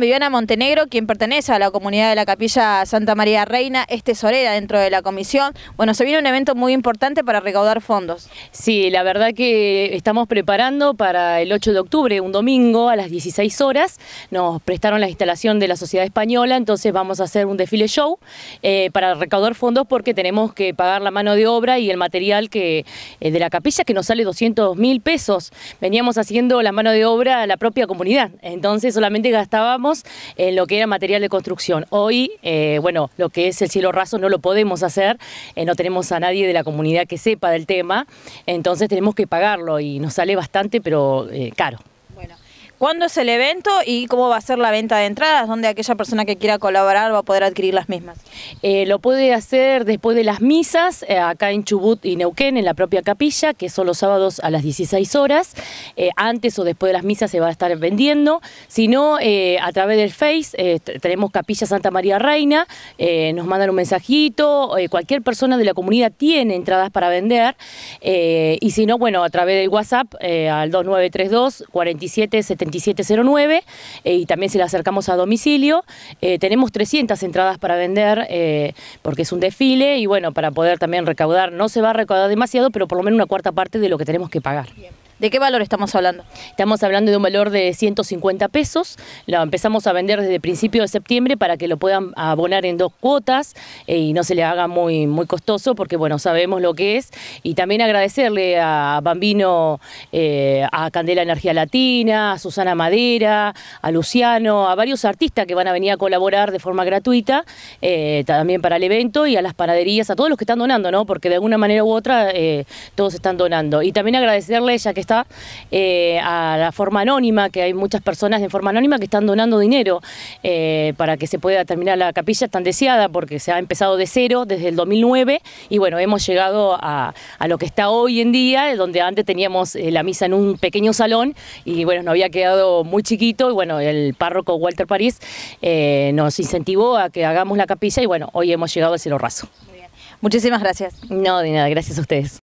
Viviana Montenegro, quien pertenece a la comunidad de la Capilla Santa María Reina, es tesorera dentro de la comisión. Bueno, se viene un evento muy importante para recaudar fondos. Sí, la verdad que estamos preparando para el 8 de octubre, un domingo a las 16 horas. Nos prestaron la instalación de la Sociedad Española, entonces vamos a hacer un desfile show eh, para recaudar fondos porque tenemos que pagar la mano de obra y el material que eh, de la capilla que nos sale 200 mil pesos. Veníamos haciendo la mano de obra a la propia comunidad, entonces solamente gastábamos en lo que era material de construcción. Hoy, eh, bueno, lo que es el cielo raso no lo podemos hacer, eh, no tenemos a nadie de la comunidad que sepa del tema, entonces tenemos que pagarlo y nos sale bastante, pero eh, caro. ¿Cuándo es el evento y cómo va a ser la venta de entradas? ¿Dónde aquella persona que quiera colaborar va a poder adquirir las mismas? Eh, lo puede hacer después de las misas, eh, acá en Chubut y Neuquén, en la propia capilla, que son los sábados a las 16 horas. Eh, antes o después de las misas se va a estar vendiendo. Si no, a través del Face, tenemos Capilla Santa María Reina, nos mandan un mensajito, cualquier persona de la comunidad tiene entradas para vender. y si no, bueno, a través del WhatsApp al 2932 47 2709 eh, y también se la acercamos a domicilio. Eh, tenemos 300 entradas para vender eh, porque es un desfile y bueno, para poder también recaudar, no se va a recaudar demasiado, pero por lo menos una cuarta parte de lo que tenemos que pagar. ¿De qué valor estamos hablando? Estamos hablando de un valor de 150 pesos. Lo empezamos a vender desde principio de septiembre para que lo puedan abonar en dos cuotas eh, y no se le haga muy, muy costoso porque, bueno, sabemos lo que es. Y también agradecerle a Bambino, eh, a Candela Energía Latina, a Susana Madera, a Luciano, a varios artistas que van a venir a colaborar de forma gratuita eh, también para el evento y a las panaderías, a todos los que están donando, ¿no? Porque de alguna manera u otra todos están donando. Y también agradecerle, ya que eh, a la forma anónima, que hay muchas personas de forma anónima que están donando dinero eh, para que se pueda terminar la capilla tan deseada, porque se ha empezado de cero desde el 2009 y bueno, hemos llegado a, lo que está hoy en día, eh, donde antes teníamos la misa en un pequeño salón y bueno, nos había quedado muy chiquito y bueno, el párroco Walter París nos incentivó a que hagamos la capilla y bueno, hoy hemos llegado a cielo raso. Muchísimas gracias. No, de nada, gracias a ustedes.